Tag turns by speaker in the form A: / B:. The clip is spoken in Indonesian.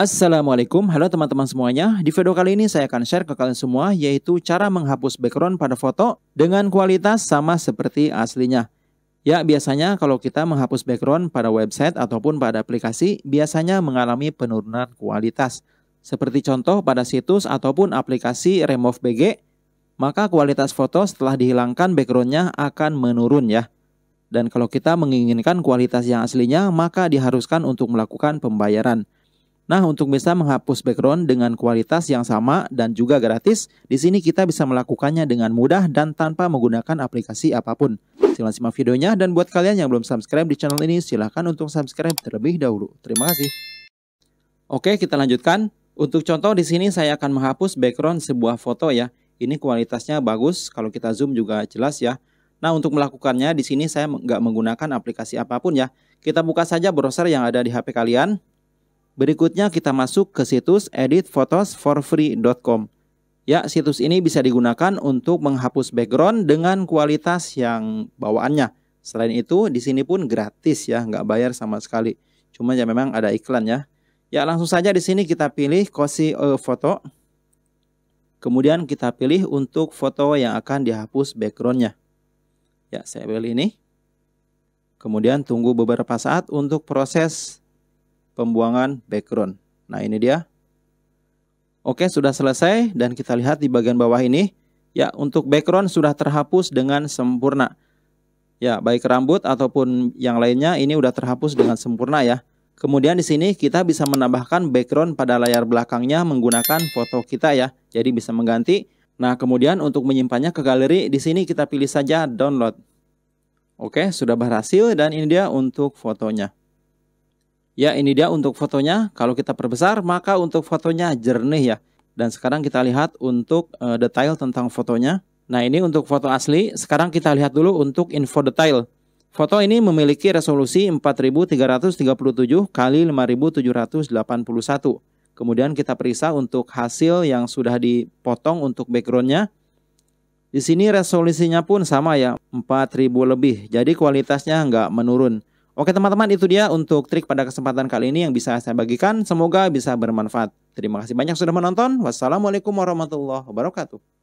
A: Assalamualaikum, halo teman-teman semuanya. Di video kali ini saya akan share ke kalian semua yaitu cara menghapus background pada foto dengan kualitas sama seperti aslinya. Ya, biasanya kalau kita menghapus background pada website ataupun pada aplikasi biasanya mengalami penurunan kualitas. Seperti contoh pada situs ataupun aplikasi Remove BG, maka kualitas foto setelah dihilangkan backgroundnya akan menurun ya. Dan kalau kita menginginkan kualitas yang aslinya, maka diharuskan untuk melakukan pembayaran. Nah, untuk bisa menghapus background dengan kualitas yang sama dan juga gratis, di sini kita bisa melakukannya dengan mudah dan tanpa menggunakan aplikasi apapun. Silahkan simak videonya dan buat kalian yang belum subscribe di channel ini, silahkan untuk subscribe terlebih dahulu. Terima kasih. Oke, kita lanjutkan. Untuk contoh di sini saya akan menghapus background sebuah foto ya. Ini kualitasnya bagus, kalau kita zoom juga jelas ya. Nah, untuk melakukannya di sini saya nggak menggunakan aplikasi apapun ya. Kita buka saja browser yang ada di HP kalian. Berikutnya kita masuk ke situs editphotosforfree.com. Ya, situs ini bisa digunakan untuk menghapus background dengan kualitas yang bawaannya. Selain itu, di sini pun gratis ya, nggak bayar sama sekali. Cuma ya memang ada iklan ya. Ya langsung saja di sini kita pilih kosi Oil e, foto. Kemudian kita pilih untuk foto yang akan dihapus backgroundnya. Ya, saya pilih ini. Kemudian tunggu beberapa saat untuk proses pembuangan background. Nah, ini dia. Oke, sudah selesai dan kita lihat di bagian bawah ini, ya untuk background sudah terhapus dengan sempurna. Ya, baik rambut ataupun yang lainnya ini sudah terhapus dengan sempurna ya. Kemudian di sini kita bisa menambahkan background pada layar belakangnya menggunakan foto kita ya. Jadi bisa mengganti. Nah, kemudian untuk menyimpannya ke galeri, di sini kita pilih saja download. Oke, sudah berhasil dan ini dia untuk fotonya. Ya ini dia untuk fotonya. Kalau kita perbesar maka untuk fotonya jernih ya. Dan sekarang kita lihat untuk uh, detail tentang fotonya. Nah ini untuk foto asli. Sekarang kita lihat dulu untuk info detail. Foto ini memiliki resolusi 4337 kali 5781. Kemudian kita periksa untuk hasil yang sudah dipotong untuk backgroundnya. Di sini resolusinya pun sama ya, 4000 lebih. Jadi kualitasnya nggak menurun. Oke teman-teman itu dia untuk trik pada kesempatan kali ini yang bisa saya bagikan. Semoga bisa bermanfaat. Terima kasih banyak sudah menonton. Wassalamualaikum warahmatullahi wabarakatuh.